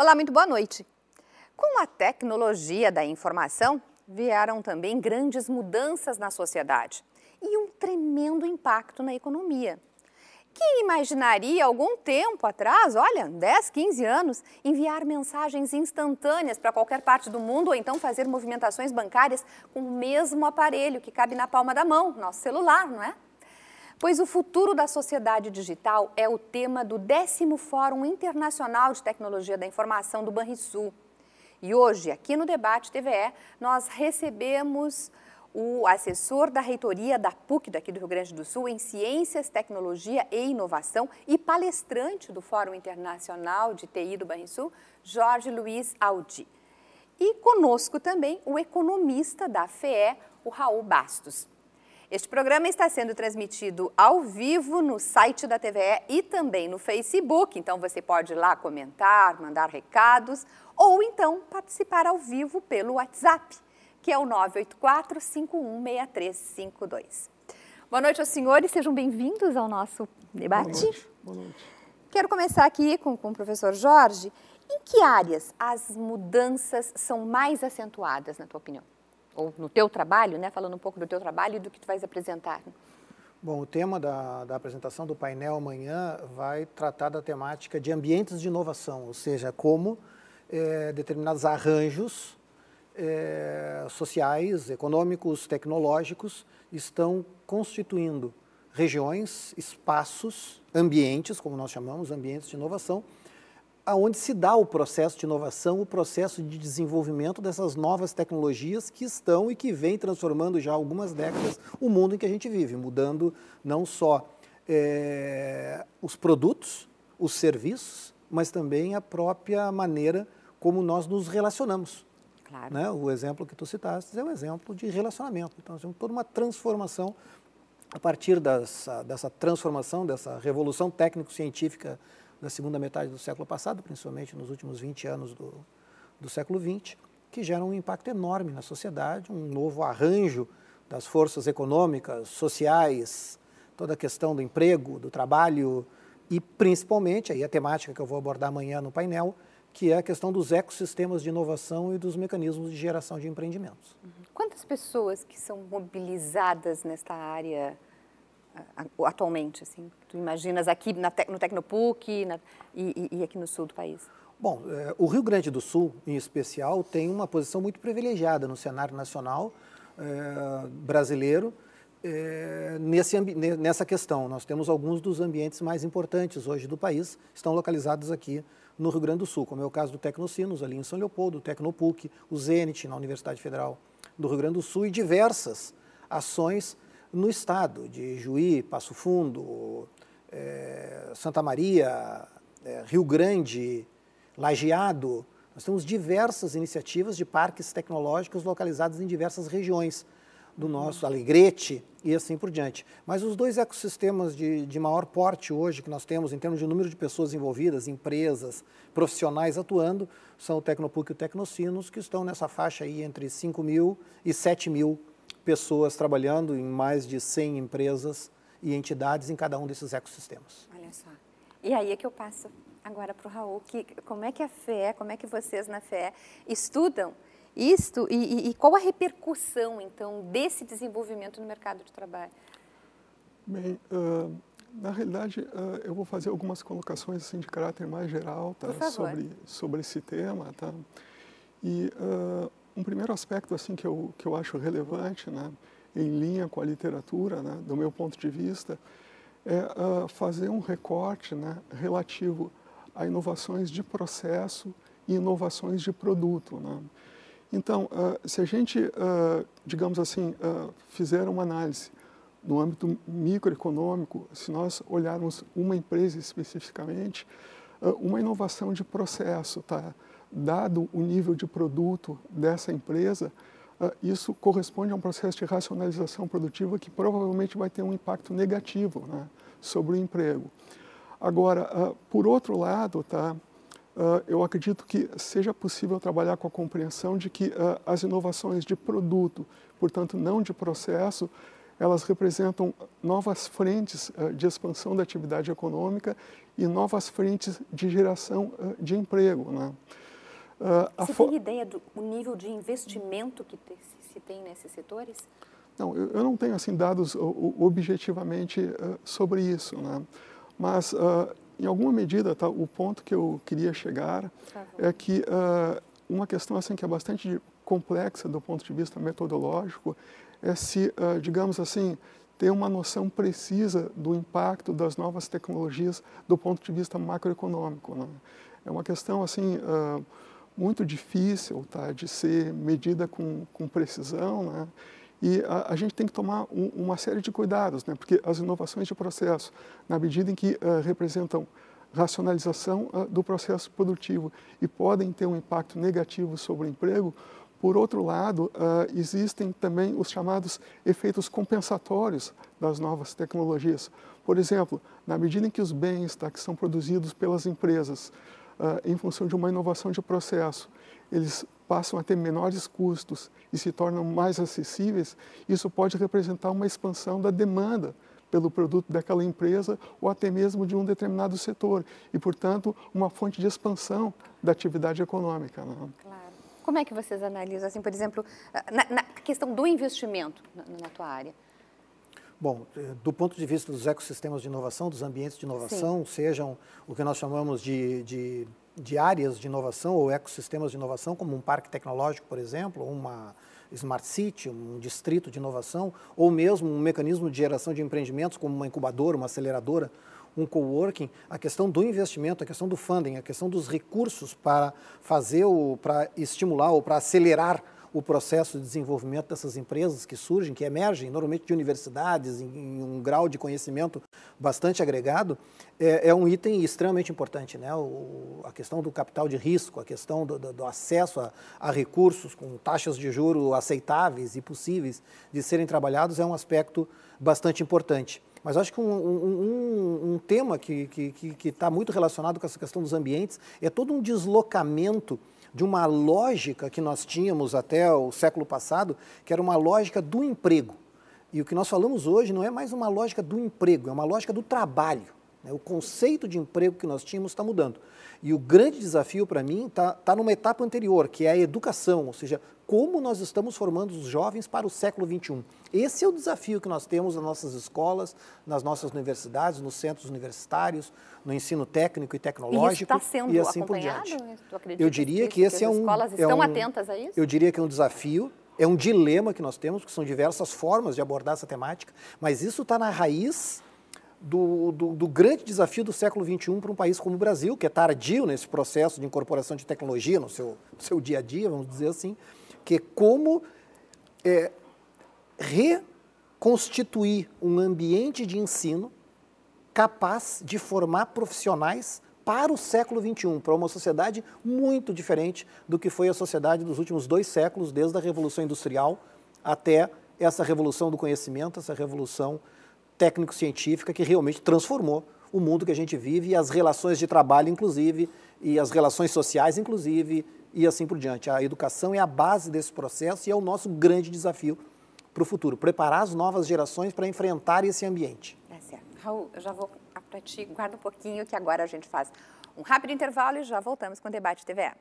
Olá, muito boa noite. Com a tecnologia da informação, vieram também grandes mudanças na sociedade e um tremendo impacto na economia. Quem imaginaria algum tempo atrás, olha, 10, 15 anos, enviar mensagens instantâneas para qualquer parte do mundo ou então fazer movimentações bancárias com o mesmo aparelho que cabe na palma da mão, nosso celular, não é? Pois o futuro da sociedade digital é o tema do décimo Fórum Internacional de Tecnologia da Informação do Banrisul. E hoje, aqui no Debate TVE, nós recebemos o assessor da reitoria da PUC daqui do Rio Grande do Sul em Ciências, Tecnologia e Inovação e palestrante do Fórum Internacional de TI do Banrisul, Jorge Luiz Aldi. E conosco também o economista da FEE, o Raul Bastos. Este programa está sendo transmitido ao vivo no site da TVE e também no Facebook, então você pode ir lá comentar, mandar recados ou então participar ao vivo pelo WhatsApp que é o 984 516352. Boa noite aos senhores, sejam bem-vindos ao nosso debate. Boa noite. Boa noite. Quero começar aqui com, com o professor Jorge. Em que áreas as mudanças são mais acentuadas, na tua opinião? Ou no teu trabalho, né? Falando um pouco do teu trabalho e do que tu vais apresentar. Bom, o tema da, da apresentação do painel amanhã vai tratar da temática de ambientes de inovação, ou seja, como é, determinados arranjos eh, sociais, econômicos, tecnológicos estão constituindo regiões, espaços, ambientes, como nós chamamos, ambientes de inovação, aonde se dá o processo de inovação, o processo de desenvolvimento dessas novas tecnologias que estão e que vêm transformando já há algumas décadas o mundo em que a gente vive, mudando não só é, os produtos, os serviços, mas também a própria maneira como nós nos relacionamos Claro. Né? O exemplo que tu citaste é um exemplo de relacionamento. Então, nós temos toda uma transformação a partir dessa, dessa transformação, dessa revolução técnico-científica da segunda metade do século passado, principalmente nos últimos 20 anos do, do século XX, que gera um impacto enorme na sociedade, um novo arranjo das forças econômicas, sociais, toda a questão do emprego, do trabalho e principalmente aí a temática que eu vou abordar amanhã no painel, que é a questão dos ecossistemas de inovação e dos mecanismos de geração de empreendimentos. Uhum. Quantas pessoas que são mobilizadas nesta área ah, atualmente? Assim, tu imaginas aqui no Tecnopuc na, e, e, aqui no sul do país? Bom, é, o Rio Grande do Sul, em especial, tem uma posição muito privilegiada no cenário nacional é, brasileiro, é, nesse, nessa questão. Nós temos alguns dos ambientes mais importantes hoje do país, estão localizados aqui no Rio Grande do Sul, como é o caso do Tecnocinos, ali em São Leopoldo, o Tecnopuc, o Zenit, na Universidade Federal do Rio Grande do Sul, e diversas ações no Estado, de Juí, Passo Fundo, eh, Santa Maria, eh, Rio Grande, Lajeado. Nós temos diversas iniciativas de parques tecnológicos localizados em diversas regiões do nosso Alegrete e assim por diante. Mas os dois ecossistemas de, de maior porte hoje que nós temos, em termos de número de pessoas envolvidas, empresas, profissionais atuando, são o Tecnopuc e o Tecnocinos, que estão nessa faixa aí entre 5 mil e 7 mil pessoas trabalhando em mais de 100 empresas e entidades em cada um desses ecossistemas. Olha só. E aí é que eu passo agora para o Raul, que, como é que a FE, como é que vocês na FE estudam isto e, e, qual a repercussão então desse desenvolvimento no mercado de trabalho? Bem, uh, na realidade uh, eu vou fazer algumas colocações assim de caráter mais geral, tá, sobre sobre esse tema, tá? E uh, um primeiro aspecto assim que eu que eu acho relevante, né, em linha com a literatura, né, do meu ponto de vista, é fazer um recorte, né, relativo a inovações de processo e inovações de produto, né? Então, ah, se a gente, ah, digamos assim, ah, fizer uma análise no âmbito microeconômico, se nós olharmos uma empresa especificamente, uma inovação de processo, tá? dado o nível de produto dessa empresa, isso corresponde a um processo de racionalização produtiva que provavelmente vai ter um impacto negativo né, sobre o emprego. Agora, por outro lado, tá? Uh, eu acredito que seja possível trabalhar com a compreensão de que uh, as inovações de produto, portanto não de processo, elas representam novas frentes uh, de expansão da atividade econômica e novas frentes de geração de emprego. Né? Você tem ideia do nível de investimento que te, se tem nesses setores? Não, eu, eu não tenho assim dados objetivamente sobre isso, né? mas em alguma medida, tá, o ponto que eu queria chegar tá é que uh, uma questão assim que é bastante complexa do ponto de vista metodológico é se, uh, digamos assim, ter uma noção precisa do impacto das novas tecnologias do ponto de vista macroeconômico. Né? É uma questão assim uh, muito difícil tá, de ser medida com, com precisão. Né? E a, a gente tem que tomar um, uma série de cuidados, né? porque as inovações de processo, na medida em que uh, representam racionalização uh, do processo produtivo e podem ter um impacto negativo sobre o emprego, por outro lado, uh, existem também os chamados efeitos compensatórios das novas tecnologias. Por exemplo, na medida em que os bens tá, que são produzidos pelas empresas uh, em função de uma inovação de processo, eles passam a ter menores custos e se tornam mais acessíveis, isso pode representar uma expansão da demanda pelo produto daquela empresa ou até mesmo de um determinado setor e, portanto, uma fonte de expansão da atividade econômica. Né? Claro. Como é que vocês analisam, assim, por exemplo, ah, na, na questão do investimento na, na, tua área? Bom, eh, do ponto de vista dos ecossistemas de inovação, dos ambientes de inovação, Sim. sejam o que nós chamamos de, de de áreas de inovação ou ecossistemas de inovação, como um parque tecnológico, por exemplo, uma smart city, um distrito de inovação, ou mesmo um mecanismo de geração de empreendimentos, como uma incubadora, uma aceleradora, um coworking, a questão do investimento, a questão do funding, a questão dos recursos para fazer o, para estimular ou para acelerar o processo de desenvolvimento dessas empresas que surgem, que emergem, normalmente de universidades, em, em um grau de conhecimento bastante agregado, é, é um item extremamente importante. Né? O, a questão do capital de risco, a questão do, do, do acesso a, a, recursos com taxas de juro aceitáveis e possíveis de serem trabalhados é um aspecto bastante importante. Mas acho que um, um, um tema que está que, que, que tá muito relacionado com essa questão dos ambientes é todo um deslocamento de uma lógica que nós tínhamos até o século passado, que era uma lógica do emprego. E o que nós falamos hoje não é mais uma lógica do emprego, é uma lógica do trabalho. Né? O conceito de emprego que nós tínhamos está mudando. E o grande desafio para mim está tá numa etapa anterior, que é a educação, ou seja, como nós estamos formando os jovens para o século XXI. Esse é o desafio que nós temos nas nossas escolas, nas nossas universidades, nos centros universitários, no ensino técnico e tecnológico e, está sendo e assim por diante. Eu diria que, que esse é um. As escolas é estão é um, atentas a isso? Eu diria que é um desafio é um dilema que nós temos, que são diversas formas de abordar essa temática, mas isso está na raiz do, do, do, grande desafio do século XXI para um país como o Brasil, que é tardio nesse processo de incorporação de tecnologia no seu, seu dia a dia, vamos dizer assim, que é como é, reconstituir um ambiente de ensino capaz de formar profissionais para o século XXI, para uma sociedade muito diferente do que foi a sociedade dos últimos dois séculos, desde a Revolução Industrial até essa revolução do conhecimento, essa revolução técnico-científica que realmente transformou o mundo que a gente vive e as relações de trabalho, inclusive, e as relações sociais, inclusive, e assim por diante. A educação é a base desse processo e é o nosso grande desafio para o futuro, preparar as novas gerações para enfrentar esse ambiente. É certo. Raul, eu já vou para ti. Guarda um pouquinho que agora a gente faz um rápido intervalo e já voltamos com o Debate TVE.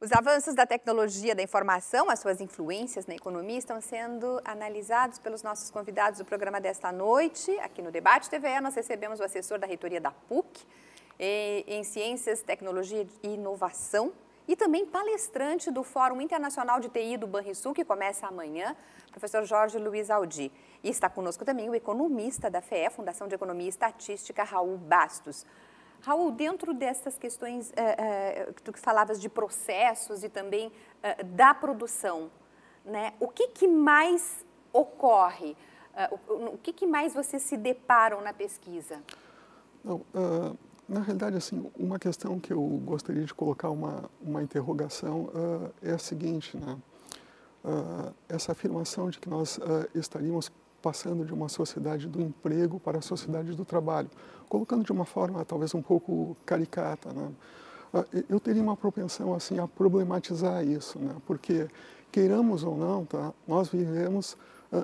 Os avanços da tecnologia da informação, as suas influências na economia, estão sendo analisados pelos nossos convidados do programa desta noite. Aqui no Debate TVE, nós recebemos o assessor da reitoria da PUC em Ciências, Tecnologia e Inovação, e também palestrante do Fórum Internacional de TI do Banrisul, que começa amanhã, professor Jorge Luiz Aldi. E está conosco também o economista da FEE, Fundação de Economia e Estatística, Raul Bastos. Raul, dentro dessas questões eh, eh, que tu falavas de processos e também eh, da produção, né, o que, que mais ocorre? o, que, que mais vocês se deparam na pesquisa? Não, uh, na realidade, assim, uma questão que eu gostaria de colocar uma, uma interrogação uh, é a seguinte, né? Uh, essa afirmação de que nós uh, estaríamos passando de uma sociedade do emprego para a sociedade do trabalho, colocando de uma forma talvez um pouco caricata, né? eu teria uma propensão assim a problematizar isso, né? Porque queiramos ou não, tá? Nós vivemos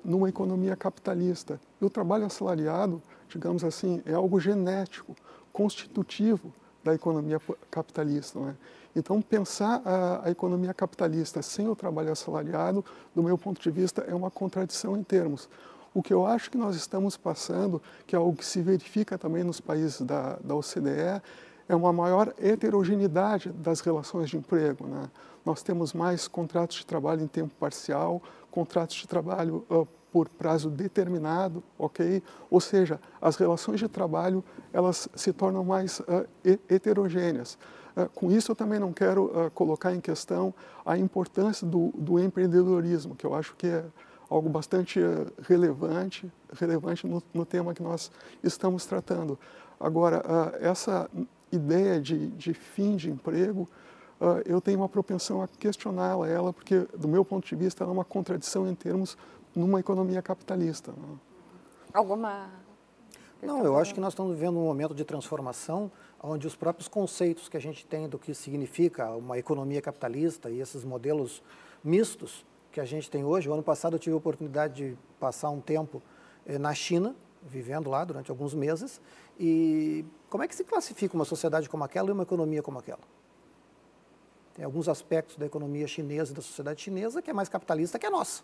numa economia capitalista. E o trabalho assalariado, digamos assim, é algo genético constitutivo da economia capitalista. Né? Então, pensar a, a, economia capitalista sem o trabalho assalariado, do meu ponto de vista, é uma contradição em termos. O que eu acho que nós estamos passando, que é algo que se verifica também nos países da, da OCDE, é uma maior heterogeneidade das relações de emprego. Né? Nós temos mais contratos de trabalho em tempo parcial, contratos de trabalho uh, por prazo determinado, ok? Ou seja, as relações de trabalho elas se tornam mais uh, heterogêneas. Uh, com isso, eu também não quero uh, colocar em questão a importância do, do, empreendedorismo, que eu acho que é algo bastante relevante, relevante no, no, tema que nós estamos tratando. Agora, essa ideia de, de, fim de emprego, eu tenho uma propensão a questioná-la, ela, porque, do meu ponto de vista, ela é uma contradição em termos numa economia capitalista. Alguma. Não, eu acho que nós estamos vivendo um momento de transformação onde os próprios conceitos que a gente tem do que significa uma economia capitalista e esses modelos mistos que a gente tem hoje. O ano passado eu tive a oportunidade de passar um tempo eh, na China, vivendo lá durante alguns meses. E como é que se classifica uma sociedade como aquela e uma economia como aquela? Tem alguns aspectos da economia chinesa e da sociedade chinesa que é mais capitalista que a nossa.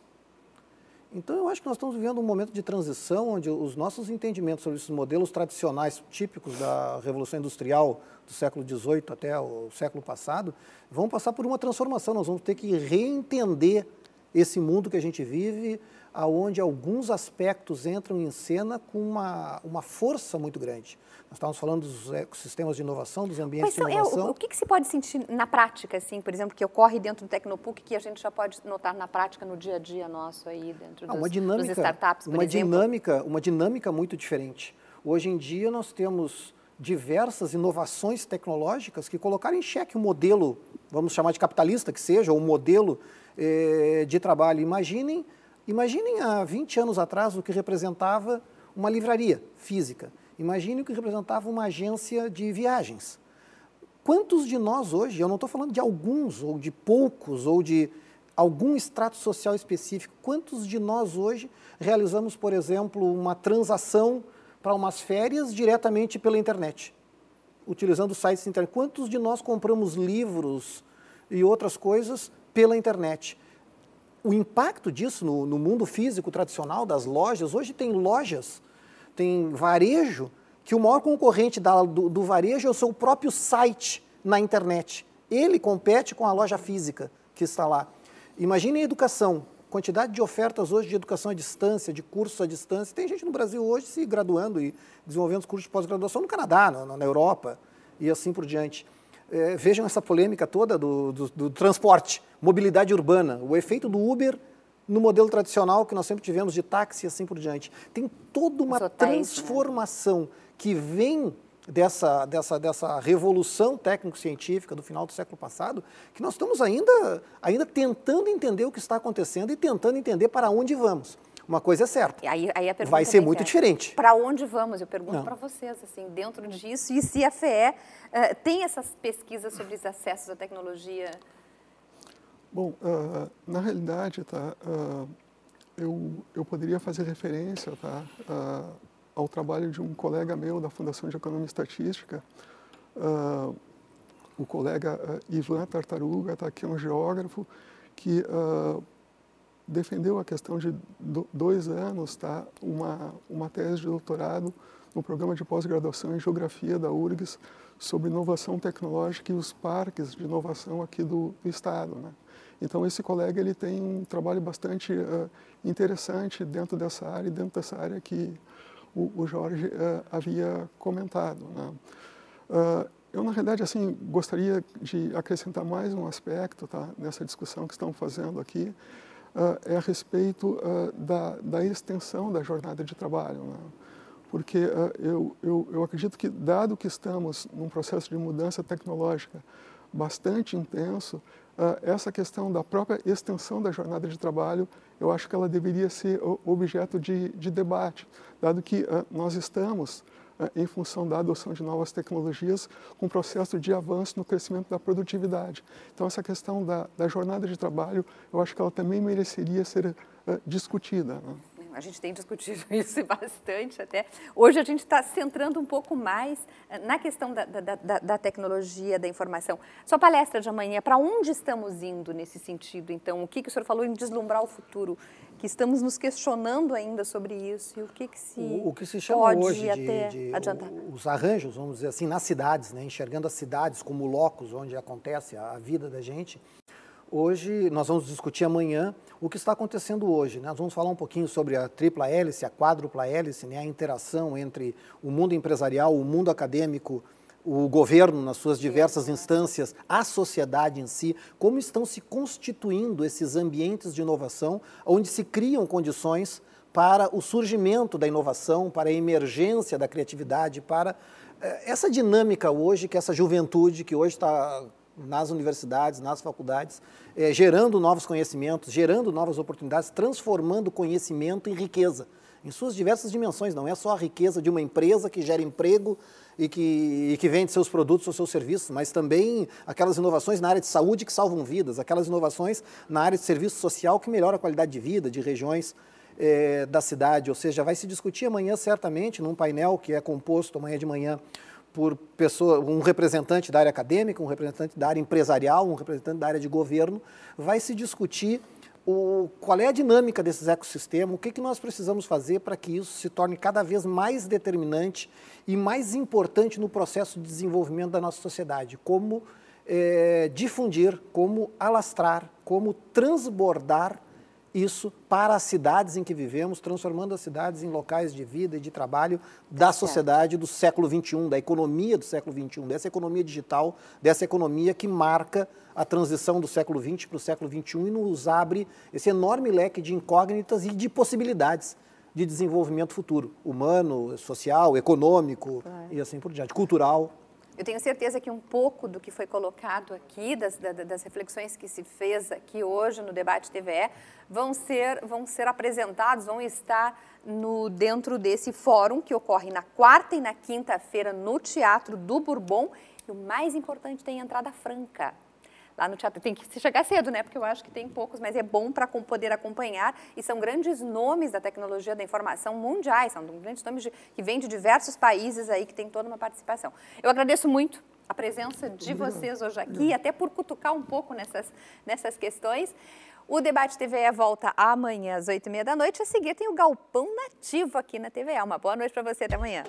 Então, eu acho que nós estamos vivendo um momento de transição onde os nossos entendimentos sobre esses modelos tradicionais típicos da Revolução Industrial do século XVIII até o século passado vão passar por uma transformação. Nós vamos ter que reentender esse mundo que a gente vive, aonde alguns aspectos entram em cena com uma, uma força muito grande. Nós estávamos falando dos ecossistemas de inovação, dos ambientes são, de inovação. É, o, o que, que, se pode sentir na prática, assim, por exemplo, que ocorre dentro do Tecnopuc, que a gente já pode notar na prática, no dia a dia nosso aí, dentro dos, ah, uma dinâmica, dos startups, por uma exemplo? Dinâmica, uma dinâmica muito diferente. Hoje em dia nós temos diversas inovações tecnológicas que colocaram em xeque o modelo, vamos chamar de capitalista que seja, ou o modelo eh, de trabalho. Imaginem Imaginem há 20 anos atrás o que representava uma livraria física. Imagine o que representava uma agência de viagens. Quantos de nós hoje, eu não estou falando de alguns ou de poucos ou de algum extrato social específico, quantos de nós hoje realizamos, por exemplo, uma transação para umas férias diretamente pela internet, utilizando sites internet? Quantos de nós compramos livros e outras coisas pela internet? o impacto disso no, no mundo físico tradicional das lojas, hoje tem lojas, tem varejo, que o maior concorrente da, do, do varejo é o seu próprio site na internet. Ele compete com a loja física que está lá. Imagine a educação, quantidade de ofertas hoje de educação à distância, de cursos à distância. Tem gente no Brasil hoje se graduando e desenvolvendo os cursos de pós-graduação no Canadá, na, na Europa e assim por diante é, vejam essa polêmica toda do, do, do, transporte, mobilidade urbana, o efeito do Uber no modelo tradicional que nós sempre tivemos de táxi e assim por diante. Tem toda uma né? transformação né? que vem dessa, dessa, dessa revolução técnico-científica do final do século passado, que nós estamos ainda, ainda tentando entender o que está acontecendo e tentando entender para onde vamos uma coisa é certa. Aí, aí vai é ser muito é, diferente. Para onde vamos? Eu pergunto para vocês, assim, dentro disso, e se a FE uh, tem essas pesquisas sobre os acessos à tecnologia? Bom, uh, na realidade, tá, uh, eu, eu poderia fazer referência tá, ah, ao trabalho de um colega meu da Fundação de Economia e Estatística, o colega Ivan Tartaruga, tá, que é um geógrafo, que uh, defendeu a questão de dois anos, tá? uma, uma tese de doutorado no programa de pós-graduação em Geografia da URGS sobre inovação tecnológica e os parques de inovação aqui do, Estado. Né? Então, esse colega ele tem um trabalho bastante uh, interessante dentro dessa área, dentro dessa área que o, o Jorge uh, havia comentado. Né? Uh, eu, na realidade, assim, gostaria de acrescentar mais um aspecto tá, nessa discussão que estamos fazendo aqui, é a respeito da, da extensão da jornada de trabalho. Né? Porque eu, eu, eu acredito que, dado que estamos num processo de mudança tecnológica bastante intenso, essa questão da própria extensão da jornada de trabalho, eu acho que ela deveria ser objeto de, de debate, dado que nós estamos né, em função da adoção de novas tecnologias, com um processo de avanço no crescimento da produtividade. Então, essa questão da, da jornada de trabalho, eu acho que ela também mereceria ser eh, discutida. Né? a gente tem discutido isso bastante até. Hoje a gente está centrando um pouco mais eh, na questão da, da, da, da tecnologia, da informação. Sua palestra de amanhã, para onde estamos indo nesse sentido? Então, o que, que o senhor falou em deslumbrar o futuro? Que estamos nos questionando ainda sobre isso e o que, que se o, o que se chama pode hoje até de, de adiantar. Os arranjos, vamos dizer assim, nas cidades, né? enxergando as cidades como locos onde acontece a, a vida da gente. Hoje, nós vamos discutir amanhã o que está acontecendo hoje. Né? Nós vamos falar um pouquinho sobre a tripla hélice, a quádrupla hélice, né? a interação entre o mundo empresarial, o mundo acadêmico, o governo nas suas diversas instâncias, a sociedade em si, como estão se constituindo esses ambientes de inovação, onde se criam condições para o surgimento da inovação, para a emergência da criatividade, para eh, essa dinâmica hoje que essa juventude que hoje está nas universidades, nas faculdades, é, gerando novos conhecimentos, gerando novas oportunidades, transformando conhecimento em riqueza, em suas diversas dimensões. Não é só a riqueza de uma empresa que gera emprego e que, e que vende seus produtos ou seus serviços, mas também aquelas inovações na área de saúde que salvam vidas, aquelas inovações na área de serviço social que melhora a qualidade de vida de regiões é, da cidade, ou seja, vai se discutir amanhã certamente num painel que é composto amanhã de manhã por pessoa, um representante da área acadêmica, um representante da área empresarial, um representante da área de governo, vai se discutir o, qual é a dinâmica desses ecossistemas, o que, que nós precisamos fazer para que isso se torne cada vez mais determinante e mais importante no processo de desenvolvimento da nossa sociedade, como é, difundir, como alastrar, como transbordar isso para as cidades em que vivemos, transformando as cidades em locais de vida e de trabalho da tá sociedade do século XXI, da economia do século XXI, dessa economia digital, dessa economia que marca a transição do século XX para o século XXI e nos abre esse enorme leque de incógnitas e de possibilidades de desenvolvimento futuro, humano, social, econômico e assim por diante, cultural. Eu tenho certeza que um pouco do que foi colocado aqui, das, das reflexões que se fez aqui hoje no debate TVE, é, vão ser, vão ser apresentados, vão estar no, dentro desse fórum que ocorre na quarta e na quinta-feira no Teatro do Bourbon. E o mais importante tem entrada franca lá no teatro. Tem que se chegar cedo, né? Porque eu acho que tem poucos, mas é bom para poder acompanhar. E são grandes nomes da tecnologia da informação mundiais, são grandes nomes de, que vêm de diversos países aí, que tem toda uma participação. Eu agradeço muito a presença de vocês hoje aqui, até por cutucar um pouco nessas, nessas questões. O Debate TVE volta amanhã às oito e meia da noite. A seguir tem o Galpão Nativo aqui na TVE. Uma boa noite para você. Até amanhã.